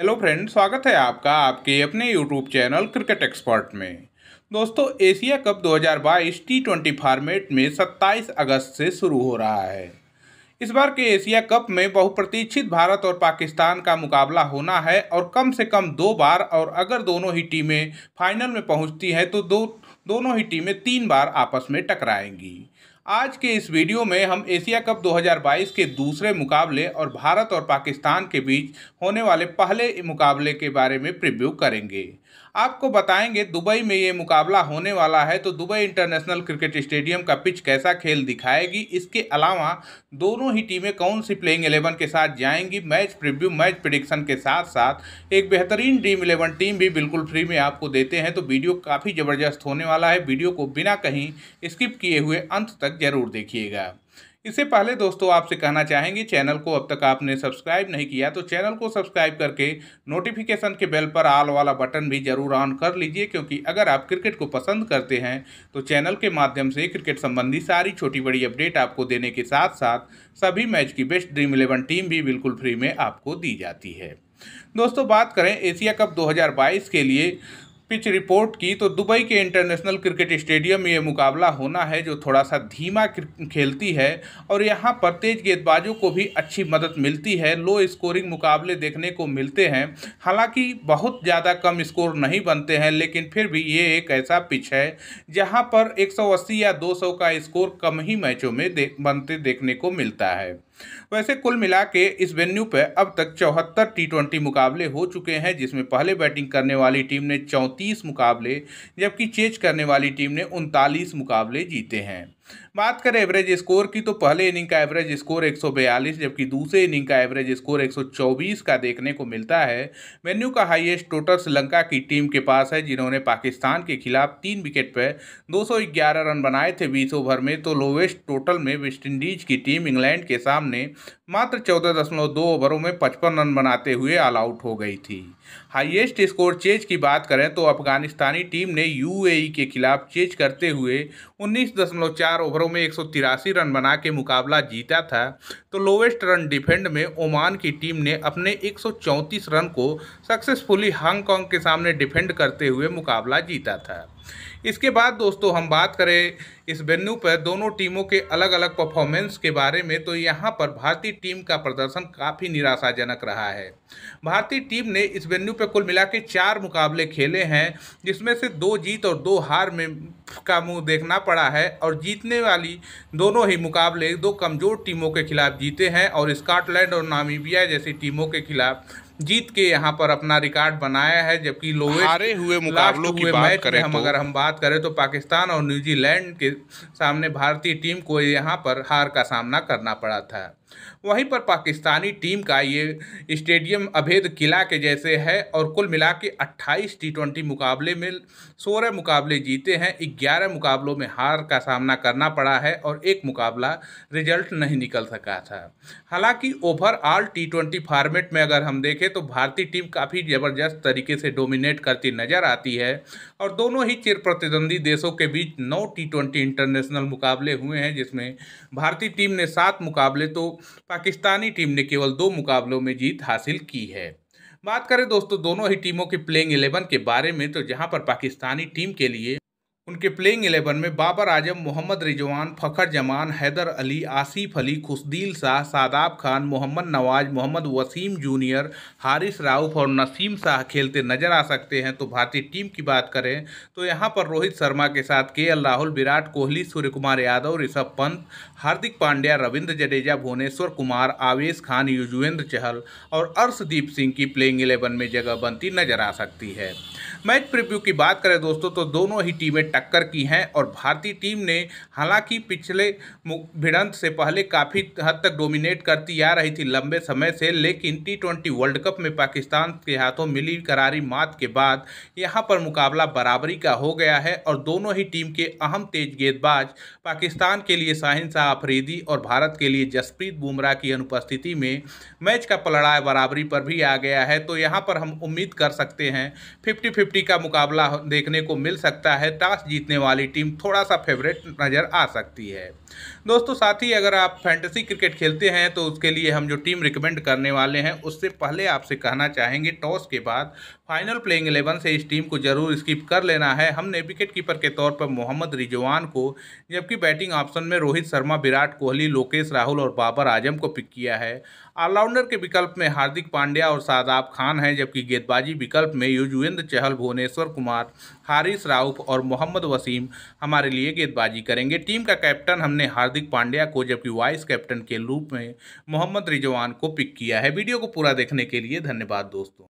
hello friend स्वागत है आपका आपके अपने यूट्यूब चैनल क्रिकेट एक्सपर्ट में दोस्तों Asia cup 2022 T twenty format में 27 अगस्त से शुरू हो रहा है इस बार के एशिया कप में बहुप्रतीक्षित भारत और पाकिस्तान का मुकाबला होना है और कम से कम दो बार और अगर दोनों ही टीमें फाइनल में पहुंचती हैं तो दो दोनों ही टीमें तीन बार आपस में टकराएंगी आज के इस वीडियो में हम एशिया कप 2022 के दूसरे मुकाबले और भारत और पाकिस्तान के बीच होने वाले पहले मुकाबले के बारे में प्रिव्यू करेंगे आपको बताएंगे दुबई में ये मुकाबला होने वाला है तो दुबई इंटरनेशनल क्रिकेट स्टेडियम का पिच कैसा खेल दिखाएगी इसके अलावा दोनों ही टीमें कौन सी प्लेइंग एलेवन के साथ जाएंगी मैच प्रिव्यू मैच प्रिडिक्शन के साथ साथ एक बेहतरीन ड्रीम इलेवन टीम भी बिल्कुल फ्री में आपको देते हैं तो वीडियो काफ़ी ज़बरदस्त होने वाला है वीडियो को बिना कहीं स्किप किए हुए अंत तक जरूर देखिएगा इससे पहले दोस्तों आपसे कहना चाहेंगे चैनल को अब तक आपने सब्सक्राइब नहीं किया तो चैनल को सब्सक्राइब करके नोटिफिकेशन के बेल पर आल वाला बटन भी जरूर ऑन कर लीजिए क्योंकि अगर आप क्रिकेट को पसंद करते हैं तो चैनल के माध्यम से क्रिकेट संबंधी सारी छोटी बड़ी अपडेट आपको देने के साथ साथ सभी मैच की बेस्ट ड्रीम इलेवन टीम भी बिल्कुल फ्री में आपको दी जाती है दोस्तों बात करें एशिया कप दो के लिए पिच रिपोर्ट की तो दुबई के इंटरनेशनल क्रिकेट स्टेडियम में ये मुकाबला होना है जो थोड़ा सा धीमा खेलती है और यहाँ पर तेज गेंदबाजों को भी अच्छी मदद मिलती है लो स्कोरिंग मुकाबले देखने को मिलते हैं हालांकि बहुत ज़्यादा कम स्कोर नहीं बनते हैं लेकिन फिर भी ये एक ऐसा पिच है जहाँ पर एक या दो का स्कोर कम ही मैचों में दे, बनते देखने को मिलता है वैसे कुल मिला के इस वेन्यू पर अब तक चौहत्तर टी ट्वेंटी मुकाबले हो चुके हैं जिसमें पहले बैटिंग करने वाली टीम ने चौंतीस मुकाबले जबकि चेज करने वाली टीम ने उनतालीस मुकाबले जीते हैं बात करें एवरेज स्कोर की तो पहले इनिंग का एवरेज स्कोर 142 जबकि दूसरे इनिंग का एवरेज स्कोर 124 का देखने को मिलता है मेन्यू का हाईएस्ट टोटल श्रीलंका की टीम के पास है जिन्होंने पाकिस्तान के खिलाफ तीन विकेट पर 211 रन बनाए थे बीस ओवर में तो लोवेस्ट टोटल में वेस्टइंडीज की टीम इंग्लैंड के सामने मात्र चौदह ओवरों में पचपन रन बनाते हुए ऑल आउट हो गई थी हाइएस्ट स्कोर चेज की बात करें तो अफगानिस्तानी टीम ने यू e के खिलाफ चेज करते हुए उन्नीस ओवर ओवरों में एक रन बना के मुकाबला जीता था तो लोवेस्ट रन डिफेंड में ओमान की टीम ने अपने एक रन को सक्सेसफुली हांगकॉन्ग के सामने डिफेंड करते हुए मुकाबला जीता था इसके बाद दोस्तों हम बात करें इस वेन्यू पर दोनों टीमों के अलग अलग परफॉर्मेंस के बारे में तो यहाँ पर भारतीय टीम का प्रदर्शन काफ़ी निराशाजनक रहा है भारतीय टीम ने इस वेन्यू पर कुल मिला के चार मुकाबले खेले हैं जिसमें से दो जीत और दो हार में का मुंह देखना पड़ा है और जीतने वाली दोनों ही मुकाबले दो कमज़ोर टीमों के खिलाफ जीते हैं और स्काटलैंड और नामीबिया जैसी टीमों के खिलाफ जीत के यहाँ पर अपना रिकॉर्ड बनाया है जबकि लोवे हारे हुए मुकाबलों की बात करें हम तो, अगर हम बात करें तो पाकिस्तान और न्यूजीलैंड के सामने भारतीय टीम को यहाँ पर हार का सामना करना पड़ा था वहीं पर पाकिस्तानी टीम का ये स्टेडियम अभेद किला के जैसे है और कुल मिला के अट्ठाईस टी ट्वेंटी मुकाबले में सोलह मुकाबले जीते हैं ग्यारह मुकाबलों में हार का सामना करना पड़ा है और एक मुकाबला रिजल्ट नहीं निकल सका था हालांकि ओवरऑल टी ट्वेंटी फॉर्मेट में अगर हम देखें तो भारतीय टीम काफ़ी ज़बरदस्त तरीके से डोमिनेट करती नजर आती है और दोनों ही चिर प्रतिद्वंदी देशों के बीच नौ टी ट्वेंटी इंटरनेशनल मुकाबले हुए हैं जिसमें भारतीय टीम ने सात मुकाबले तो पाकिस्तानी टीम ने केवल दो मुकाबलों में जीत हासिल की है बात करें दोस्तों दोनों ही टीमों के प्लेइंग इलेवन के बारे में तो जहां पर पाकिस्तानी टीम के लिए उनके प्लेइंग एलेवन में बाबर आजम मोहम्मद रिजवान फ़खर जमान हैदर अली आसिफ अली खुशदील शाह सादाब खान मोहम्मद नवाज मोहम्मद वसीम जूनियर हारिस राउफ और नसीम शाह खेलते नजर आ सकते हैं तो भारतीय टीम की बात करें तो यहाँ पर रोहित शर्मा के साथ K L Rahul Virat Kohli Suryakumar Yadav Rishabh Pant Hardik Pandya Ravindra Jadeja Bhuvneshwar Kumar Avesh Khan Yuzvendra चहल और अर्शदीप सिंह की प्लेइंग एलेवन में जगह बनती नजर आ सकती है मैच प्रिव्यू की बात करें दोस्तों तो दोनों ही टीमें टक्कर की हैं और भारतीय टीम ने हालांकि पिछले भिड़ंत से पहले काफ़ी हद तक डोमिनेट करती आ रही थी लंबे समय से लेकिन टी ट्वेंटी वर्ल्ड कप में पाकिस्तान के हाथों मिली करारी मात के बाद यहाँ पर मुकाबला बराबरी का हो गया है और दोनों ही टीम के अहम तेज गेंदबाज पाकिस्तान के लिए साहिन शाह अफरीदी और भारत के लिए जसप्रीत बुमराह की अनुपस्थिति में मैच का पलड़ा बराबरी पर भी आ गया है तो यहाँ पर हम उम्मीद कर सकते हैं फिफ्टी फिफ्टी का मुकाबला देखने को मिल सकता है टॉस टॉस जीतने वाली टीम थोड़ा सा फेवरेट नज़र आ सकती है दोस्तों साथ ही अगर आप फैंटेसी क्रिकेट खेलते हैं तो उसके लिए हम जो टीम रिकमेंड करने वाले हैं उससे पहले आपसे कहना चाहेंगे टॉस के बाद फाइनल प्लेइंग एलेवन से इस टीम को जरूर स्किप कर लेना है हमने विकेट कीपर के तौर पर मोहम्मद रिजवान को जबकि बैटिंग ऑप्शन में रोहित शर्मा विराट कोहली लोकेश राहुल और बाबर आजम को पिक किया है ऑलराउंडर के विकल्प में हार्दिक पांड्या और शादाब खान हैं जबकि गेंदबाजी विकल्प में युजवेंद्र चहल भुवनेश्वर कुमार हारिस राउफ और मोहम्मद वसीम हमारे लिए गेंदबाजी करेंगे टीम का कैप्टन हमने हार्दिक पांड्या को जबकि वाइस कैप्टन के रूप में मोहम्मद रिजवान को पिक किया है वीडियो को पूरा देखने के लिए धन्यवाद दोस्तों